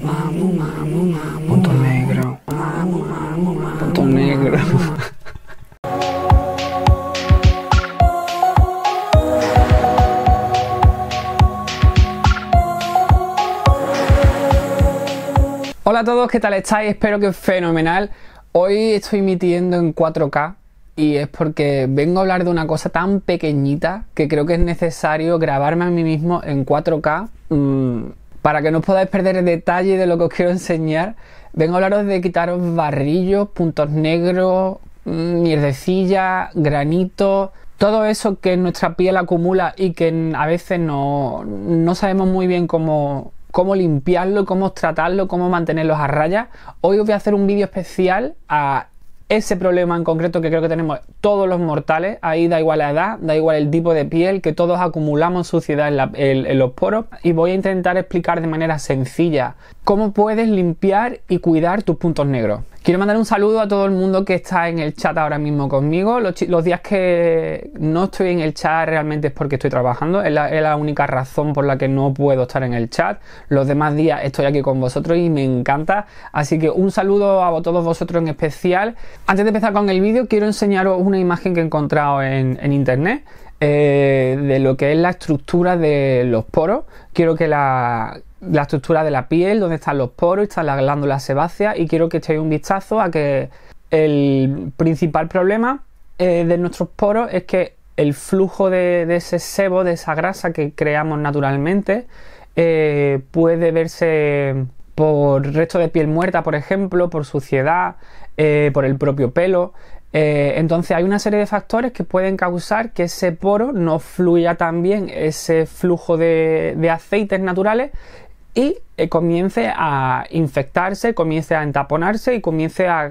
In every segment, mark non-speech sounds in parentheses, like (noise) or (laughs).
Punto negro. Punto negro. Hola a todos, ¿qué tal estáis? Espero que fenomenal. Hoy estoy emitiendo en 4K y es porque vengo a hablar de una cosa tan pequeñita que creo que es necesario grabarme a mí mismo en 4K. Para que no os podáis perder el detalle de lo que os quiero enseñar, vengo a hablaros de quitaros barrillos, puntos negros, mm, mierdecilla, granito, todo eso que nuestra piel acumula y que a veces no, sabemos muy bien cómo, cómo limpiarlo, cómo tratarlo, cómo mantenerlos a raya. Hoy os voy a hacer un vídeo especial a ese problema en concreto que creo que tenemos todos los mortales, ahí da igual la edad, da igual el tipo de piel, que todos acumulamos suciedad en, los poros y voy a intentar explicar de manera sencilla cómo puedes limpiar y cuidar tus puntos negros. Quiero mandar un saludo a todo el mundo que está en el chat ahora mismo conmigo. Los, días que no estoy en el chat realmente es porque estoy trabajando. Es la, única razón por la que no puedo estar en el chat. Los demás días estoy aquí con vosotros y me encanta. Así que un saludo a todos vosotros en especial. Antes de empezar con el vídeo, quiero enseñaros una imagen que he encontrado en, internet. Eh, de lo que es la estructura de los poros. Quiero que la, la estructura de la piel, donde están los poros, están las glándulas sebáceas y quiero que echéis un vistazo a que el principal problema eh, de nuestros poros es que el flujo de, ese sebo, de esa grasa que creamos naturalmente, eh, puede verse por resto de piel muerta, por ejemplo, por suciedad, eh, por el propio pelo. Eh, entonces hay una serie de factores que pueden causar que ese poro no fluya tan bien ese flujo de, aceites naturales y eh, comience a infectarse, comience a entaponarse y comience a,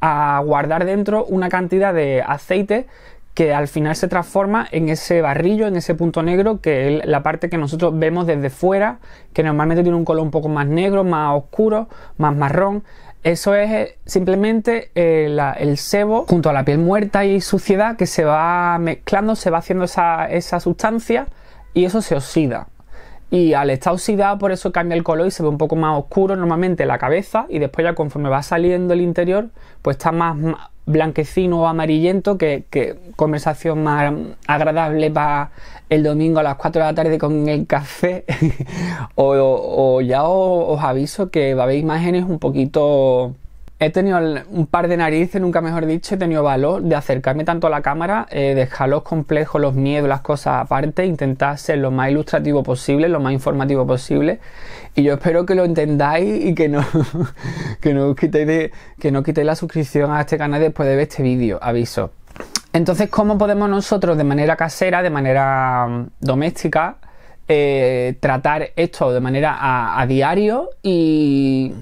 a guardar dentro una cantidad de aceite que al final se transforma en ese barrillo, en ese punto negro, que es la parte que nosotros vemos desde fuera, que normalmente tiene un color un poco más negro, más oscuro, más marrón. Eso es eh, simplemente eh, el sebo junto a la piel muerta y suciedad que se va mezclando, se va haciendo esa, sustancia y eso se oxida. Y al estar oxidado, por eso cambia el color y se ve un poco más oscuro normalmente la cabeza. Y después, ya conforme va saliendo el interior, pues está más blanquecino o amarillento, que, que conversación más agradable para el domingo a las 4 de la tarde con el café. (laughs) o, o, ya os, os, aviso que va a haber imágenes un poquito he tenido un par de narices, nunca mejor dicho, he tenido valor de acercarme tanto a la cámara, eh, dejar los complejos, los miedos, las cosas aparte, intentar ser lo más ilustrativo posible, lo más informativo posible. Y yo espero que lo entendáis y que no, (laughs) que no quitéis que no la suscripción a este canal después de ver este vídeo, aviso. Entonces, ¿cómo podemos nosotros de manera casera, de manera mm, doméstica, eh, tratar esto de manera a diario y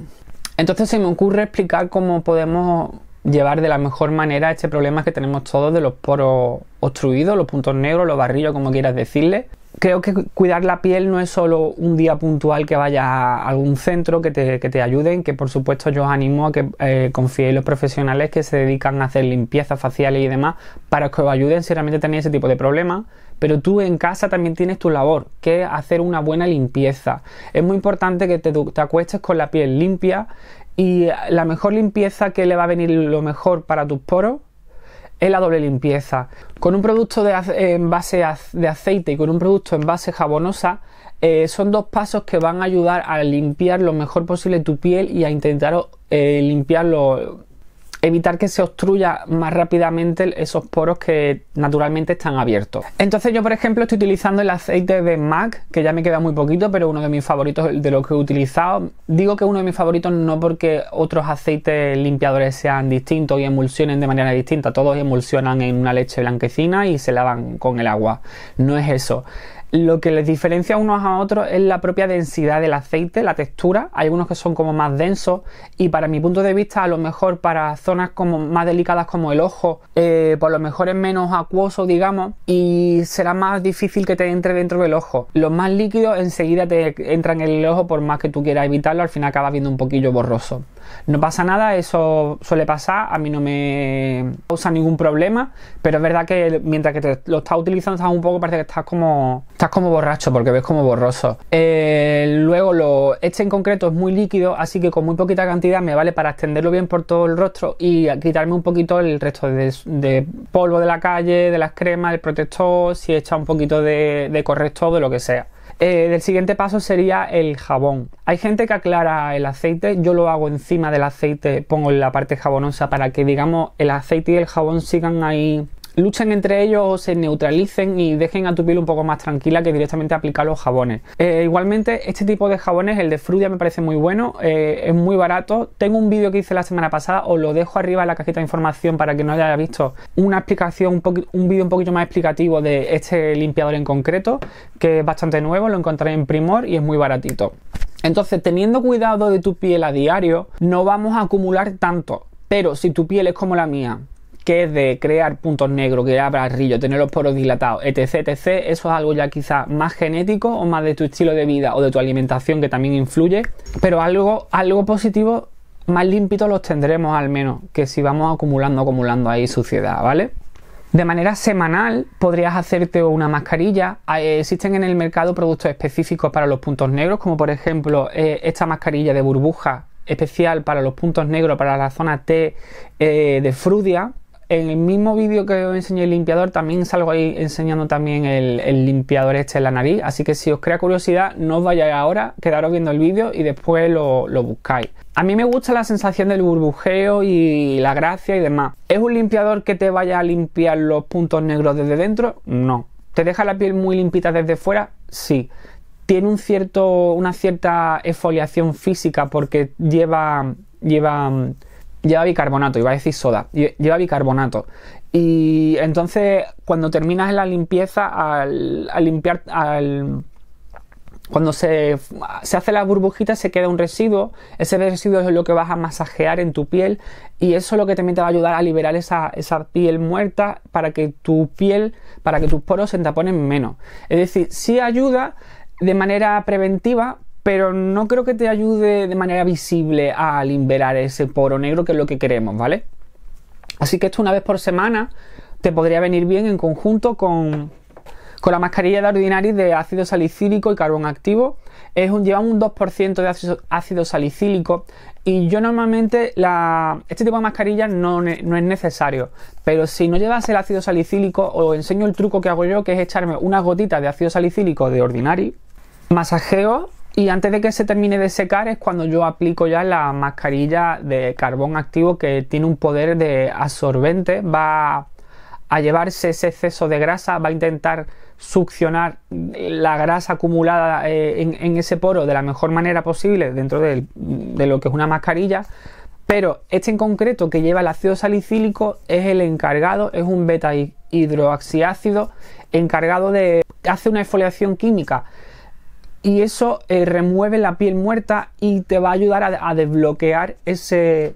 entonces se me ocurre explicar cómo podemos llevar de la mejor manera este problema que tenemos todos de los poros obstruidos, los puntos negros, los barrillos, como quieras decirle. Creo que cuidar la piel no es solo un día puntual que vaya a algún centro que te, ayuden, que por supuesto yo os animo a que eh, en los profesionales que se dedican a hacer limpiezas faciales y demás para que os ayuden si realmente tenéis ese tipo de problemas. Pero tú en casa también tienes tu labor, que es hacer una buena limpieza. Es muy importante que te, te acuestes con la piel limpia y eh, la mejor limpieza que le va a venir lo mejor para tus poros es la doble limpieza. Con un producto de en base de aceite y con un producto en base jabonosa, eh, son dos pasos que van a ayudar a limpiar lo mejor posible tu piel y a intentar limpiarlo eh, limpiar evitar que se obstruya más rápidamente esos poros que naturalmente están abiertos. Entonces yo por ejemplo estoy utilizando el aceite de MAC, que ya me queda muy poquito, pero uno de mis favoritos de lo que he utilizado. Digo que uno de mis favoritos no porque otros aceites limpiadores sean distintos y emulsionen de manera distinta, todos emulsionan en una leche blanquecina y se lavan con el agua. No es eso, lo que les diferencia unos a otros es la propia densidad del aceite, la textura. Hay algunos que son como más densos y para mi punto de vista a lo mejor para zonas como más delicadas como el ojo, eh, por lo mejor es menos acuoso digamos y será más difícil que te entre dentro del ojo. Los más líquidos enseguida te entran en el ojo por más que tú quieras evitarlo, al final acabas viendo un poquillo borroso. No pasa nada, eso suele pasar, a mí no me causa ningún problema, pero es verdad que mientras que lo estás utilizando estás un poco, parece que estás como, estás como borracho porque ves como borroso. Eh, luego, lo, este en concreto es muy líquido, así que con muy poquita cantidad me vale para extenderlo bien por todo el rostro y quitarme un poquito el resto de, polvo de la calle, de las cremas, del protector, si he echa un poquito de, de corrector, de lo que sea. Eh, el siguiente paso sería el jabón. Hay gente que aclara el aceite, yo lo hago encima del aceite, pongo la parte jabonosa para que digamos el aceite y el jabón sigan ahí luchen entre ellos o se neutralicen y dejen a tu piel un poco más tranquila que directamente aplicar los jabones. Eh, igualmente, este tipo de jabones, el de Frudia, me parece muy bueno, eh, es muy barato. Tengo un vídeo que hice la semana pasada, os lo dejo arriba en la cajita de información para que no haya visto una explicación, un, un vídeo un poquito más explicativo de este limpiador en concreto, que es bastante nuevo, lo encontré en Primor y es muy baratito. Entonces, teniendo cuidado de tu piel a diario, no vamos a acumular tanto. Pero si tu piel es como la mía, que es de crear puntos negros, crear rillo, tener los poros dilatados, etc, etc. Eso es algo ya quizás más genético o más de tu estilo de vida o de tu alimentación que también influye, pero algo, algo positivo más límpitos los tendremos al menos que si vamos acumulando, acumulando ahí suciedad, ¿vale? De manera semanal podrías hacerte una mascarilla. Ah, eh, existen en el mercado productos específicos para los puntos negros, como por ejemplo eh, esta mascarilla de burbuja especial para los puntos negros, para la zona T eh, de Frudia en el mismo vídeo que os enseñé el limpiador, también salgo ahí enseñando también el, limpiador este en la nariz. Así que si os crea curiosidad, no os vayáis ahora, quedaros viendo el vídeo y después lo, lo buscáis. A mí me gusta la sensación del burbujeo y la gracia y demás. ¿Es un limpiador que te vaya a limpiar los puntos negros desde dentro? No. ¿Te deja la piel muy limpita desde fuera? Sí tiene un cierto, una cierta exfoliación física porque lleva, lleva lleva bicarbonato, iba a decir soda, lleva bicarbonato. Y entonces cuando terminas la limpieza, al, limpiar, al, cuando se, hace la burbujita se queda un residuo, ese residuo es lo que vas a masajear en tu piel y eso es lo que también te va a ayudar a liberar esa, piel muerta para que tu piel, para que tus poros se entaponen menos. Es decir, si ayuda de manera preventiva, pero no creo que te ayude de manera visible a liberar ese poro negro que es lo que queremos, ¿vale? Así que esto una vez por semana te podría venir bien en conjunto con, la mascarilla de Ordinary de ácido salicílico y carbón activo. Es un, lleva un 2% de ácido, salicílico y yo normalmente la, este tipo de mascarilla no, es necesario, pero si no llevas el ácido salicílico os enseño el truco que hago yo que es echarme unas gotitas de ácido salicílico de Ordinary. masajeo y antes de que se termine de secar es cuando yo aplico ya la mascarilla de carbón activo que tiene un poder de absorbente. Va a llevarse ese exceso de grasa, va a intentar succionar la grasa acumulada eh, en, ese poro de la mejor manera posible dentro de, lo que es una mascarilla. Pero este en concreto que lleva el ácido salicílico es el encargado, es un beta hidroxiácido encargado de... hace una exfoliación química y eso eh, remueve la piel muerta y te va a ayudar a, desbloquear ese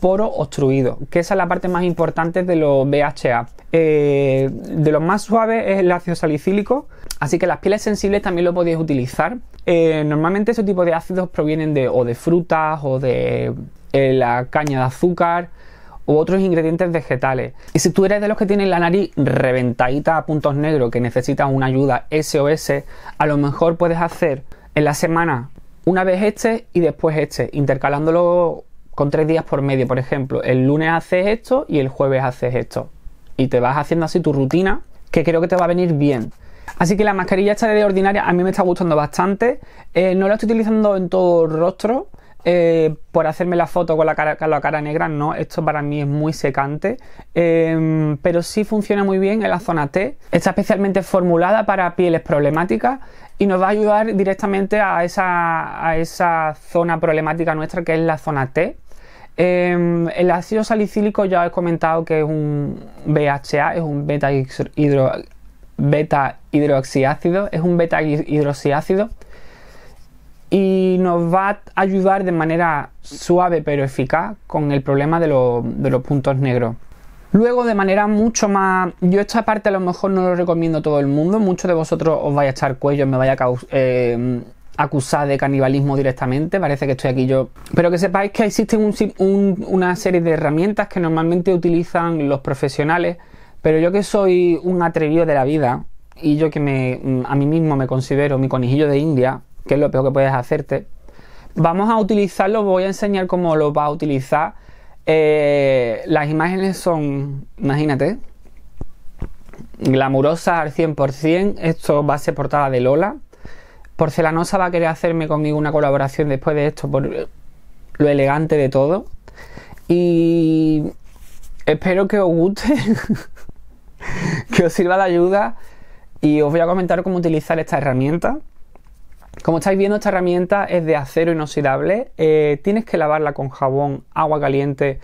poro obstruido, que esa es la parte más importante de los BHA. Eh, de los más suaves es el ácido salicílico, así que las pieles sensibles también lo podéis utilizar. Eh, normalmente ese tipo de ácidos provienen de o de frutas o de la caña de azúcar, u otros ingredientes vegetales. Y si tú eres de los que tienen la nariz reventadita a puntos negros que necesitan una ayuda SOS, a lo mejor puedes hacer en la semana una vez este y después este, intercalándolo con tres días por medio, por ejemplo. El lunes haces esto y el jueves haces esto. Y te vas haciendo así tu rutina, que creo que te va a venir bien. Así que la mascarilla esta de ordinaria a mí me está gustando bastante. Eh, no la estoy utilizando en todo el rostro, eh, por hacerme la foto con la cara, negra, no, esto para mí es muy secante, em, pero sí funciona muy bien en la zona T, está especialmente formulada para pieles problemáticas y nos va a ayudar directamente a esa, zona problemática nuestra que es la zona T. Em, el ácido salicílico ya os he comentado que es un BHA, es un beta, hidro, beta hidroxiácido, es un beta hidroxiácido y nos va a ayudar de manera suave pero eficaz con el problema de, los puntos negros. Luego de manera mucho más... Yo esta parte a lo mejor no lo recomiendo a todo el mundo, muchos de vosotros os vais a echar cuello, me vaya a eh, acusar de canibalismo directamente, parece que estoy aquí yo. Pero que sepáis que existen una serie de herramientas que normalmente utilizan los profesionales, pero yo que soy un atrevido de la vida y yo que me, a mí mismo me considero mi conejillo de India, que es lo peor que puedes hacerte. Vamos a utilizarlo, voy a enseñar cómo lo va a utilizar. Eh, las imágenes son, imagínate, glamurosas al 100%. Esto va a ser portada de Lola. Porcelanosa va a querer hacerme conmigo una colaboración después de esto por lo elegante de todo. Y espero que os guste, (laughs) que os sirva de ayuda y os voy a comentar cómo utilizar esta herramienta. Como estáis viendo, esta herramienta es de acero inoxidable. Eh, tienes que lavarla con jabón, agua caliente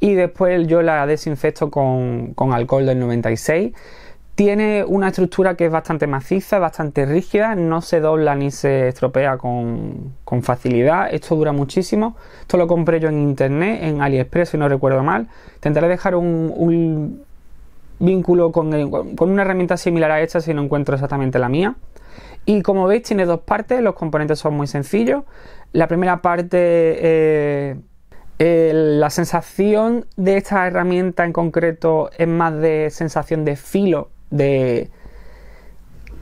y después yo la desinfecto con, alcohol del 96. Tiene una estructura que es bastante maciza, bastante rígida, no se dobla ni se estropea con, facilidad. Esto dura muchísimo. Esto lo compré yo en internet, en AliExpress, si no recuerdo mal. Intentaré dejar un, vínculo con, con una herramienta similar a esta si no encuentro exactamente la mía. Y como veis tiene dos partes, los componentes son muy sencillos. La primera parte, eh, la sensación de esta herramienta en concreto es más de sensación de filo, de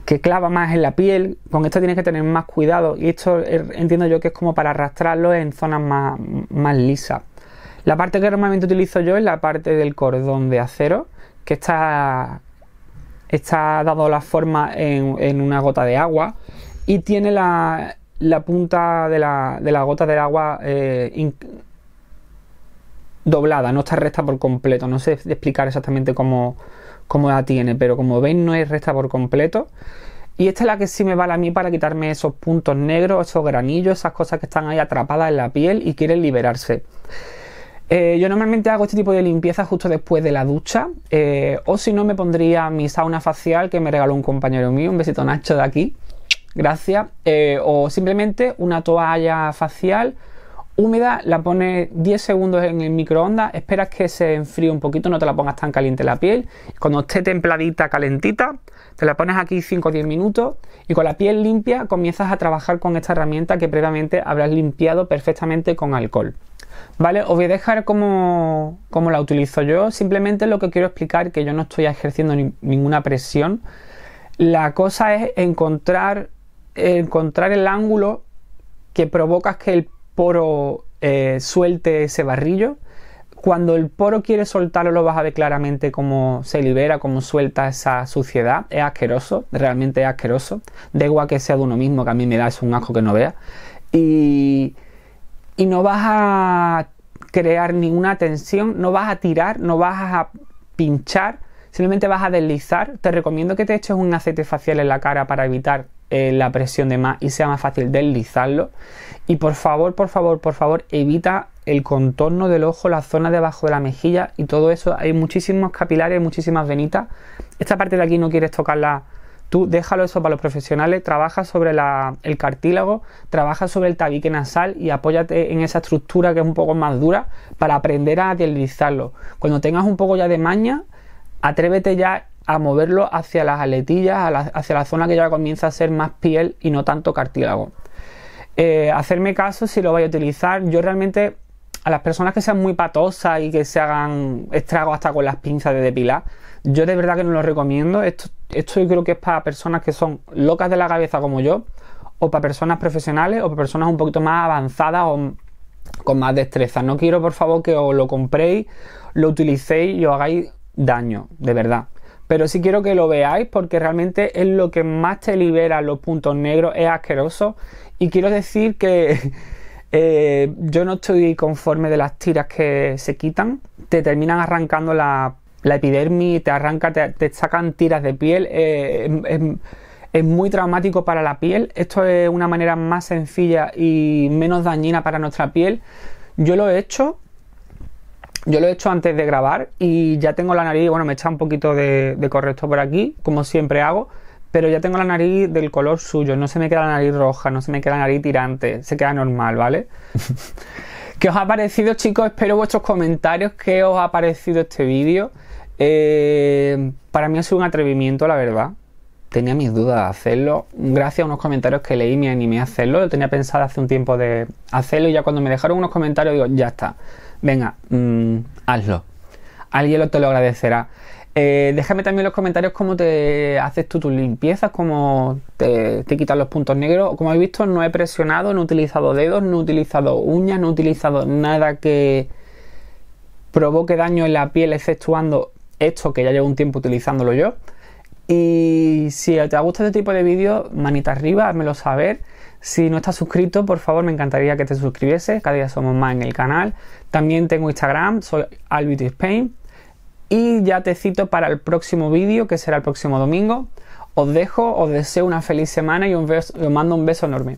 que clava más en la piel. Con esto tienes que tener más cuidado y esto eh, entiendo yo que es como para arrastrarlo en zonas más, más lisas. La parte que normalmente utilizo yo es la parte del cordón de acero, que está está dado la forma en, una gota de agua y tiene la, punta de la, gota del agua eh, doblada, no está recta por completo. No sé explicar exactamente cómo, cómo la tiene, pero como veis no es recta por completo. Y esta es la que sí me vale a mí para quitarme esos puntos negros, esos granillos, esas cosas que están ahí atrapadas en la piel y quieren liberarse. Eh, yo normalmente hago este tipo de limpieza justo después de la ducha, eh, o si no, me pondría mi sauna facial que me regaló un compañero mío, un besito Nacho de aquí, gracias, eh, o simplemente una toalla facial húmeda, la pones 10 segundos en el microondas, esperas que se enfríe un poquito, no te la pongas tan caliente la piel. Cuando esté templadita, calentita, te la pones aquí 5 o 10 minutos y con la piel limpia comienzas a trabajar con esta herramienta que previamente habrás limpiado perfectamente con alcohol. ¿vale? Os voy a dejar cómo, la utilizo yo. Simplemente lo que quiero explicar, que yo no estoy ejerciendo ninguna presión. La cosa es encontrar, encontrar el ángulo que provoca que el poro eh, suelte ese barrillo. Cuando el poro quiere soltarlo, lo vas a ver claramente cómo se libera, cómo suelta esa suciedad. Es asqueroso, realmente es asqueroso. de igual que sea de uno mismo, que a mí me da es un asco que no vea. Y y no vas a crear ninguna tensión, no vas a tirar, no vas a pinchar, simplemente vas a deslizar. Te recomiendo que te eches un aceite facial en la cara para evitar eh, la presión de más y sea más fácil deslizarlo. Y por favor, por favor, por favor, evita el contorno del ojo, la zona debajo de la mejilla y todo eso. Hay muchísimos capilares, muchísimas venitas. Esta parte de aquí no quieres tocarla Tú déjalo eso para los profesionales, trabaja sobre el cartílago, trabaja sobre el tabique nasal y apóyate en esa estructura que es un poco más dura para aprender a deslizarlo. Cuando tengas un poco ya de maña, atrévete ya a moverlo hacia las aletillas, hacia la zona que ya comienza a ser más piel y no tanto cartílago. Eh, hacerme caso si lo voy a utilizar. Yo realmente a las personas que sean muy patosas y que se hagan estragos hasta con las pinzas de depilar, yo de verdad que no lo recomiendo. Esto esto yo creo que es para personas que son locas de la cabeza como yo, o para personas profesionales, o para personas un poquito más avanzadas o con más destreza. No quiero, por favor, que os lo compréis, lo utilicéis y os hagáis daño, de verdad. Pero sí quiero que lo veáis porque realmente es lo que más te libera los puntos negros, es asqueroso. Y quiero decir que (laughs) eh, yo no estoy conforme de las tiras que se quitan, te terminan arrancando la la epidermis, te arranca, te, sacan tiras de piel. Eh, es, muy traumático para la piel. Esto es una manera más sencilla y menos dañina para nuestra piel. Yo lo he hecho. Yo lo he hecho antes de grabar y ya tengo la nariz, bueno, me echa un poquito de, de correcto por aquí, como siempre hago, pero ya tengo la nariz del color suyo, no se me queda la nariz roja, no se me queda la nariz tirante, se queda normal, ¿vale? (laughs) ¿Qué os ha parecido, chicos? Espero vuestros comentarios, qué os ha parecido este vídeo. Eh, para mí ha sido un atrevimiento, la verdad. Tenía mis dudas de hacerlo. Gracias a unos comentarios que leí me animé a hacerlo. Lo tenía pensado hace un tiempo de hacerlo y ya cuando me dejaron unos comentarios digo, ya está. Venga, mm, hazlo. Alguien lo te lo agradecerá. Eh, déjame también en los comentarios cómo te haces tú tus limpiezas, cómo te, te quitas los puntos negros. Como habéis visto, no he presionado, no he utilizado dedos, no he utilizado uñas, no he utilizado nada que provoque daño en la piel, exceptuando esto que ya llevo un tiempo utilizándolo yo. Y si te gusta este tipo de vídeos, manita arriba, házmelo saber. Si no estás suscrito, por favor, me encantaría que te suscribieses. Cada día somos más en el canal. También tengo Instagram, soy Albity Y ya te cito para el próximo vídeo, que será el próximo domingo. Os dejo, os deseo una feliz semana y os mando un beso enorme.